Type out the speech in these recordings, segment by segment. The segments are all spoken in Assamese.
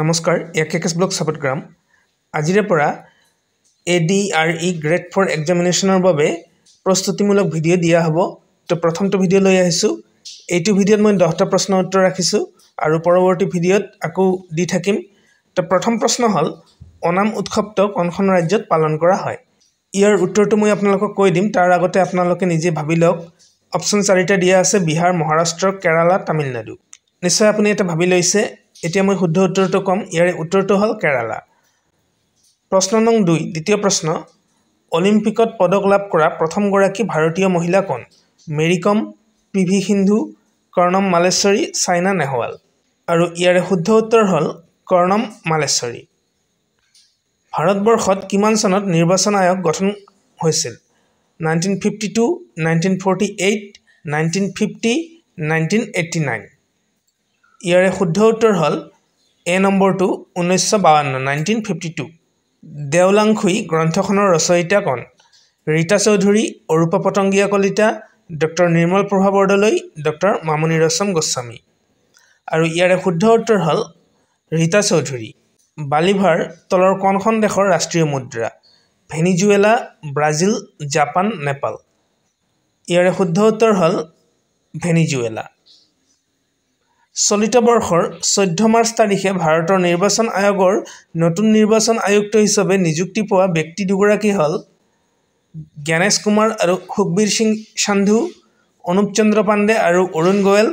নমস্কাৰ ইয়াক কে কেছ ব্লক ছাপোৰ্ট গ্ৰাম আজিৰে পৰা A D R E grade four এক্সামিনেশ্যনৰ বাবে প্ৰস্তুতিমূলক ভিডিঅ' দিয়া হ'ব তো প্ৰথমটো ভিডিঅ' লৈ আহিছোঁ এইটো ভিডিঅ'ত মই দহটা প্ৰশ্ন উত্তৰ ৰাখিছোঁ আৰু পৰৱৰ্তী ভিডিঅ'ত আকৌ দি থাকিম তো প্ৰথম প্ৰশ্ন হ'ল অনাম উৎসৱটো কোনখন ৰাজ্যত পালন কৰা হয় ইয়াৰ উত্তৰটো মই আপোনালোকক কৈ দিম তাৰ আগতে আপোনালোকে নিজে ভাবি লওক অপশ্যন চাৰিটা দিয়া আছে বিহাৰ মহাৰাষ্ট্ৰ কেৰালা তামিলনাডু নিশ্চয় আপুনি এটা ভাবি লৈছে এতিয়া মই শুদ্ধ উত্তৰটো ক'ম ইয়াৰে উত্তৰটো হ'ল কেৰালা প্ৰশ্ন নং দুই দ্বিতীয় প্ৰশ্ন অলিম্পিকত পদক লাভ কৰা প্ৰথমগৰাকী ভাৰতীয় মহিলা কণ মেৰী কম পি ভি সিন্ধু কৰ্ণম মালেশ্বৰী চাইনা নেহৱাল আৰু ইয়াৰে শুদ্ধ উত্তৰ হ'ল কৰ্ণম মালেশ্বৰী ভাৰতবৰ্ষত কিমান চনত নিৰ্বাচন আয়োগ গঠন হৈছিল nineteen fifty two nineteen forty eight nineteen fifty nineteen eighty nine ইয়াৰে শুদ্ধ উত্তৰ হ'ল এ নম্বৰটো ঊনৈছশ বাৱন্ন নাইনটিন ফিফটি টু দেওলাংখুই গ্ৰন্থখনৰ ৰচয়িতা কণ ৰীতা চৌধুৰী অৰূপা পতংগীয়া কলিতা ডক্টৰ নিৰ্মল প্ৰভা বৰদলৈ ডক্টৰ মামণি ৰচম গোস্বামী আৰু ইয়াৰে শুদ্ধ উত্তৰ হ'ল ৰীতা চৌধুৰী বালিভাৰ তলৰ কণখন দেশৰ ৰাষ্ট্ৰীয় মুদ্ৰা ভেনিজুৱেলা ব্ৰাজিল জাপান নেপাল ইয়াৰে শুদ্ধ উত্তৰ হ'ল ভেনিজুৱেলা চলিত বৰ্ষৰ চৈধ্য মাৰ্চ তাৰিখে ভাৰতৰ নিৰ্বাচন আয়োগৰ নতুন নিৰ্বাচন আয়ুক্ত হিচাপে নিযুক্তি পোৱা ব্যক্তি দুগৰাকী হ'ল জ্ঞানেশ কুমাৰ আৰু সুখবীৰ সিং সান্ধু অনুপ চন্দ্ৰ পাণ্ডে আৰু অৰুণ গোৱেল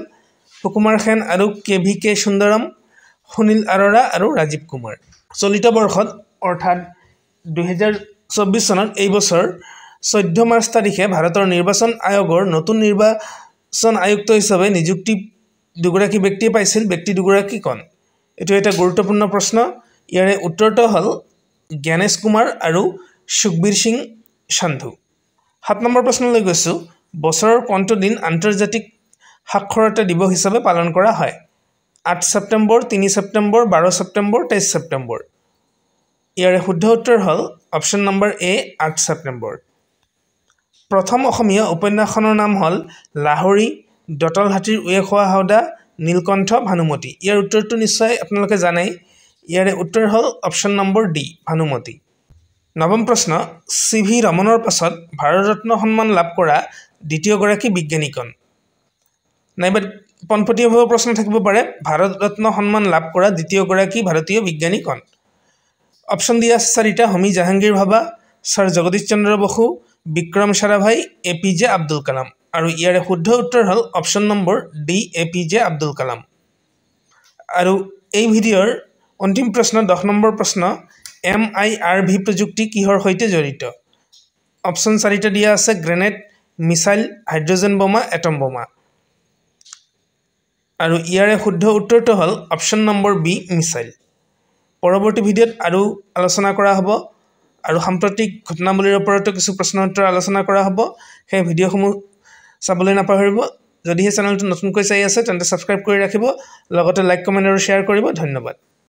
সুকুমাৰ সেন আৰু K V K Sundaram Sunil Arora আৰু ৰাজীৱ কুমাৰ চলিত বৰ্ষত অৰ্থাৎ দুহেজাৰ চৌব্বিছ চনত এই বছৰ চৈধ্য মাৰ্চ তাৰিখে ভাৰতৰ নিৰ্বাচন আয়োগৰ নতুন নিৰ্বাচন আয়ুক্ত হিচাপে নিযুক্তি দুগৰাকী ব্যক্তিয়ে পাইছিল ব্যক্তি দুগৰাকী কণ এইটো এটা গুৰুত্বপূৰ্ণ প্ৰশ্ন ইয়াৰে উত্তৰটো হ'ল জ্ঞানেশ কুমাৰ আৰু সুখবীৰ সিং সান্ধু সাত নম্বৰ প্ৰশ্নলৈ গৈছোঁ বছৰৰ কোনটো দিন আন্তৰ্জাতিক সাক্ষৰতা দিৱস হিচাপে পালন কৰা হয় আঠ ছেপ্টেম্বৰ তিনি ছেপ্টেম্বৰ বাৰ ছেপ্টেম্বৰ তেইছ ছেপ্টেম্বৰ ইয়াৰে শুদ্ধ উত্তৰ হ'ল অপশ্যন নম্বৰ এ আঠ ছেপ্টেম্বৰ প্ৰথম অসমীয়া উপন্যাসখনৰ নাম হ'ল লাহৰি দতল হাতীৰ উয়ে খোৱা হাওদা নীলকণ্ঠ ভানুমতি ইয়াৰ উত্তৰটো নিশ্চয় আপোনালোকে জানেই ইয়াৰে উত্তৰ হ'ল অপশ্যন নম্বৰ ডি ভানুমতি নৱম প্ৰশ্ন চি ভি ৰমনৰ পাছত ভাৰতৰত্ন সন্মান লাভ কৰা দ্বিতীয়গৰাকী বিজ্ঞানীকণ নাইবা পোনপটীয়াভাৱে প্ৰশ্ন থাকিব পাৰে ভাৰতৰত্ন সন্মান লাভ কৰা দ্বিতীয়গৰাকী ভাৰতীয় বিজ্ঞানীকণ অপশ্যন দিয়া চাৰিটা Homi Jahangir Bhabha sir Jagadish Chandra Bose Vikram Sarabhai A P J Abdul Kalam আৰু ইয়াৰে শুদ্ধ উত্তৰ হ'ল option number D A P J Abdul Kalam আৰু এই ভিডিঅ'ৰ অন্তিম প্ৰশ্ন দহ নম্বৰ প্ৰশ্ন এম আই আৰ ভি প্ৰযুক্তি কিহৰ সৈতে জড়িত অপশ্যন চাৰিটা দিয়া আছে গ্ৰেনেড মিছাইল হাইড্ৰজেন বোমা এটম বোমা আৰু ইয়াৰে শুদ্ধ উত্তৰটো হ'ল অপশ্যন নম্বৰ বি মিছাইল পৰৱৰ্তী ভিডিঅ'ত আৰু আলোচনা কৰা হ'ব আৰু সাম্প্ৰতিক ঘটনাৱলীৰ ওপৰতো কিছু প্ৰশ্ন উত্তৰ আলোচনা কৰা হ'ব সেই ভিডিঅ'সমূহ চাবলৈ নাপাহৰিব যদিহে চেনেলটো নতুনকৈ চাই আছে তেন্তে ছাবস্ক্ৰাইব কৰি ৰাখিব লগতে লাইক কমেণ্ট আৰু শ্বেয়াৰ কৰিব ধন্যবাদ